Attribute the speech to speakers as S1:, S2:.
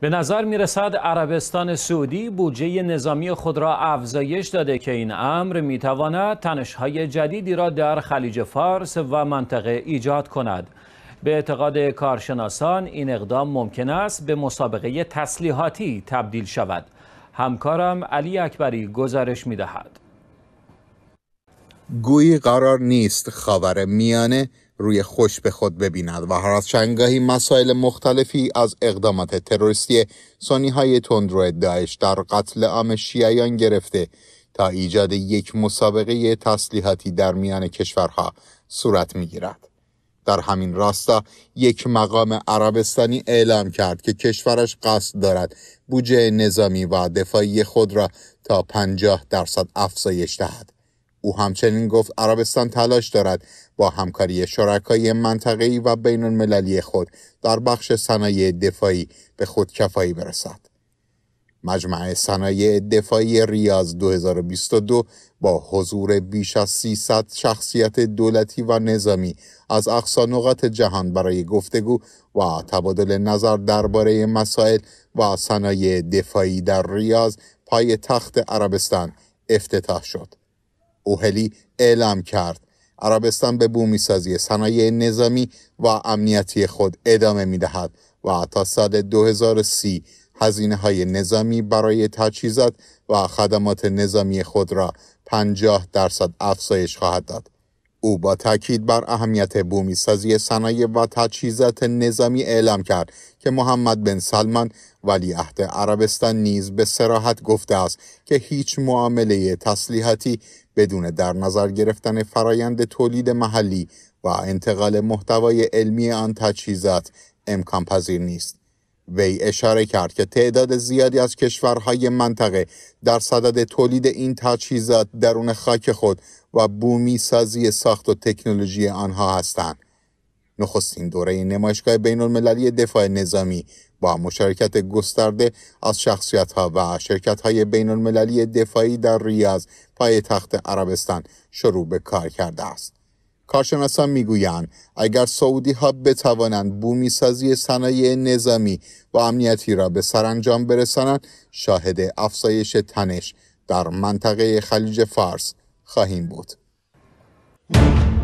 S1: به نظر می عربستان سعودی بودجه نظامی خود را افزایش داده که این امر می تواند تنشهای جدیدی را در خلیج فارس و منطقه ایجاد کند. به اعتقاد کارشناسان این اقدام ممکن است به مسابقه تسلیحاتی تبدیل شود. همکارم علی اکبری گزارش می
S2: گویی قرار نیست خاور میانه روی خوش به خود ببیند و هر از چندگاهی مسائل مختلفی از اقدامات تروریستی سونی های تندرو داعش در قتل عام شیعیان گرفته تا ایجاد یک مسابقه تسلیحاتی در میان کشورها صورت میگیرد. در همین راستا یک مقام عربستانی اعلام کرد که کشورش قصد دارد بودجه نظامی و دفاعی خود را تا 50 درصد افزایش دهد. او همچنین گفت عربستان تلاش دارد با همکاری شرکای منطقه‌ای و بین المللی خود در بخش صنایع دفاعی به خودکفایی برسد. مجمع صنایع دفاعی ریاض 2022 با حضور بیش از 300 شخصیت دولتی و نظامی از اقصا نقاط جهان برای گفتگو و تبادل نظر درباره مسائل و صنایع دفاعی در ریاض پای تخت عربستان افتتاح شد. اوهلی اعلام کرد عربستان به بومیسازی صنایع نظامی و امنیتی خود ادامه می دهد و تا سال 2030 هزینه های نظامی برای تجهیزات و خدمات نظامی خود را 50 درصد افزایش خواهد داد. او با تاکید بر اهمیت بومی سازی صنایع و تجهیزات نظامی اعلام کرد که محمد بن سلمان ولی عهد عربستان نیز به سراحت گفته است که هیچ معامله تسلیحاتی بدون در نظر گرفتن فرایند تولید محلی و انتقال محتوای علمی آن تجهیزات امکان پذیر نیست. وی اشاره کرد که تعداد زیادی از کشورهای منطقه در صدد تولید این تجهیزات درون خاک خود و بومی سازی ساخت و تکنولوژی آنها هستند. نخستین دوره نمایشگاه بین المللی دفاع نظامی با مشارکت گسترده از ها و های بین المللی دفاعی در ریاض پای تخت عربستان شروع به کار کرده است. کارشناسان میگویند اگر سعودی ها بتوانند بومی سازی صنایع نظامی و امنیتی را به سرانجام برسانند شاهد افزایش تنش در منطقه خلیج فارس خواهیم بود.